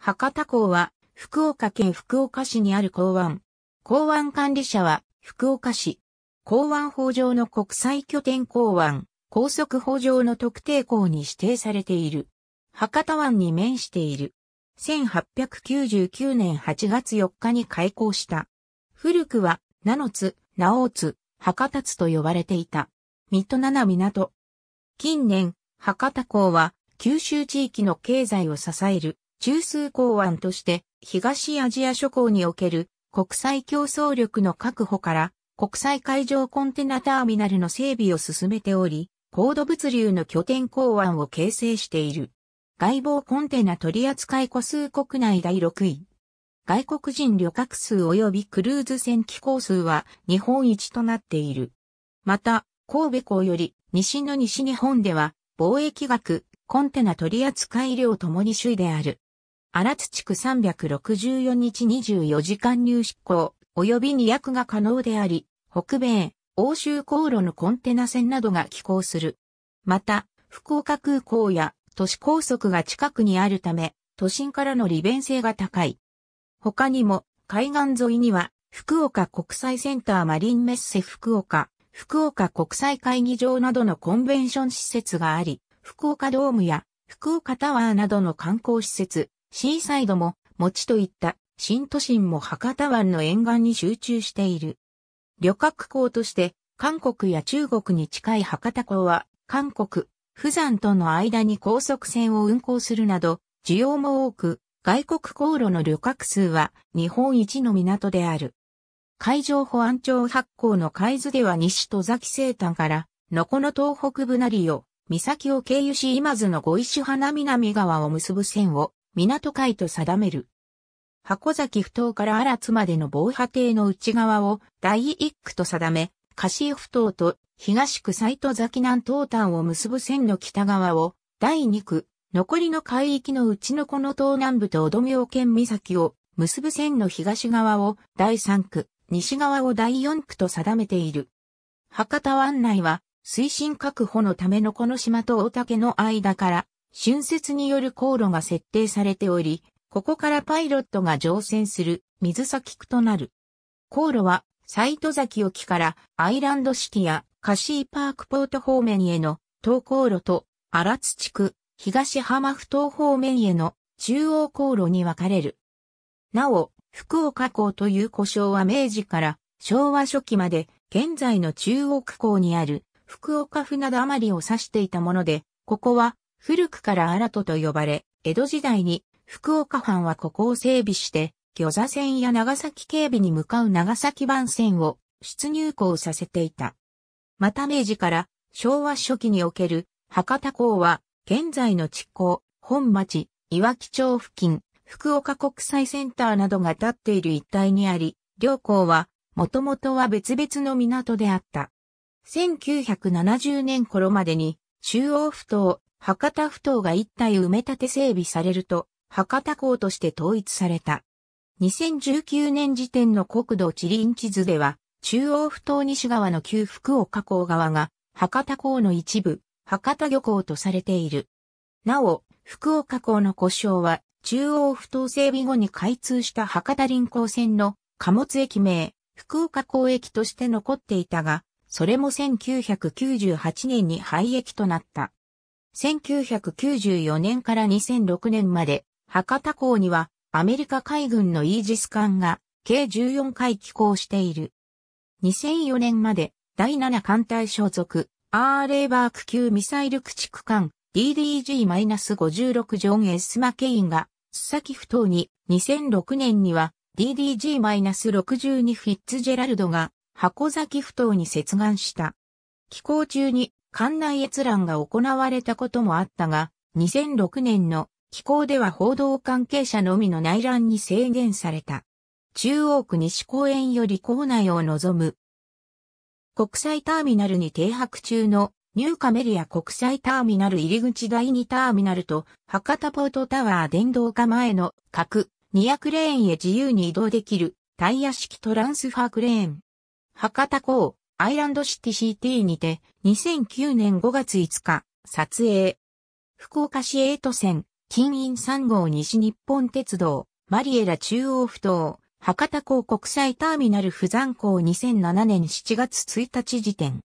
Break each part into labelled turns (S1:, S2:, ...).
S1: 博多港は福岡県福岡市にある港湾。港湾管理者は福岡市。港湾法上の国際拠点港湾、高速法上の特定港に指定されている。博多湾に面している。1899年8月4日に開港した。古くは、名の津、名大津、博多津と呼ばれていた。水戸七港。近年、博多港は、九州地域の経済を支える中枢港湾として東アジア諸港における国際競争力の確保から国際海上コンテナターミナルの整備を進めており、高度物流の拠点港湾を形成している。外防コンテナ取扱個数国内第6位。外国人旅客数及びクルーズ船機構数は日本一となっている。また、神戸港より西の西日本では貿易額、コンテナ取扱量ともに首位である。荒津地区364日24時間入出港、及び2役が可能であり、北米、欧州航路のコンテナ船などが寄港する。また、福岡空港や都市高速が近くにあるため、都心からの利便性が高い。他にも、海岸沿いには、福岡国際センターマリンメッセ福岡、福岡国際会議場などのコンベンション施設があり、福岡ドームや福岡タワーなどの観光施設、シーサイドも、餅といった新都心も博多湾の沿岸に集中している。旅客港として、韓国や中国に近い博多港は、韓国、釜山との間に高速船を運航するなど、需要も多く、外国航路の旅客数は日本一の港である。海上保安庁発行の海図では西戸崎西端から、のこの東北部なりを、岬を経由し今津の五石花南川を結ぶ線を港海と定める。箱崎不頭から荒津までの防波堤の内側を第一区と定め、柏不頭と東区斎戸崎南東端を結ぶ線の北側を第二区、残りの海域のうちのこの東南部と小戸明県岬を結ぶ線の東側を第三区、西側を第四区と定めている。博多湾内は水深確保のためのこの島と大竹の間から春節による航路が設定されており、ここからパイロットが乗船する水先区となる。航路は、サイト崎沖からアイランドシティやカシーパークポート方面への東航路と荒津地区、東浜府頭方面への中央航路に分かれる。なお、福岡港という故障は明治から昭和初期まで現在の中央区港にある福岡船だまりを指していたもので、ここは古くから新戸と呼ばれ、江戸時代に福岡藩はここを整備して、魚座線や長崎警備に向かう長崎番線を出入港させていた。また明治から昭和初期における博多港は現在の地港、本町、岩木町付近、福岡国際センターなどが建っている一帯にあり、両港はもともとは別々の港であった。1970年頃までに中央埠頭博多埠頭が一体埋め立て整備されると、博多港として統一された。2019年時点の国土地理院地図では、中央埠頭西側の旧福岡港側が、博多港の一部、博多漁港とされている。なお、福岡港の故障は、中央埠頭整備後に開通した博多臨港線の貨物駅名、福岡港駅として残っていたが、それも1998年に廃駅となった。1994年から2006年まで、博多港にはアメリカ海軍のイージス艦が計14回寄港している。2004年まで第7艦隊所属 R レーバーク級ミサイル駆逐艦 DDG-56 ジョン・ S・ マケインが須崎不当に2006年には DDG-62 フィッツジェラルドが箱崎不当に接岸した。寄港中に館内閲覧が行われたこともあったが、2006年の機構では報道関係者のみの内覧に制限された。中央区西公園より校内を望む。国際ターミナルに停泊中のニューカメリア国際ターミナル入り口第2ターミナルと博多ポートタワー電動化前の各200レーンへ自由に移動できるタイヤ式トランスファークレーン。博多港、アイランドシティ CT にて2009年5月5日撮影。福岡市エイト線、金印3号西日本鉄道、マリエラ中央不頭、博多港国際ターミナル不残港2007年7月1日時点。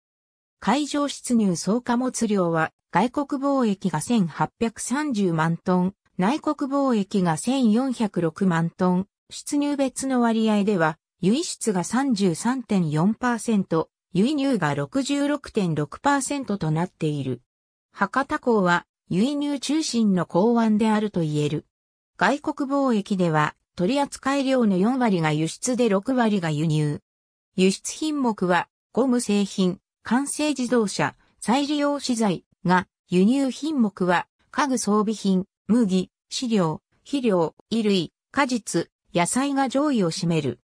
S1: 海上出入総貨物量は外国貿易が1830万トン、内国貿易が1406万トン、出入別の割合では、輸出が33.4%、輸入が66.6%となっている。博多港は輸入中心の港湾であると言える。外国貿易では取扱量の4割が輸出で6割が輸入。輸出品目はゴム製品、完成自動車、再利用資材が輸入品目は家具装備品、麦、飼料、肥料、衣類、果実、野菜が上位を占める。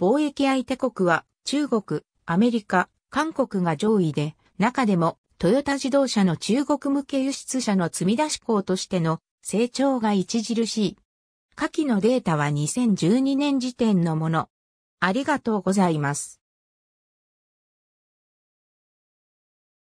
S1: 貿易相手国は中国、アメリカ、韓国が上位で、中でもトヨタ自動車の中国向け輸出車の積み出し港としての成長が著しい。下記のデータは2012年時点のもの。ありがとうございます。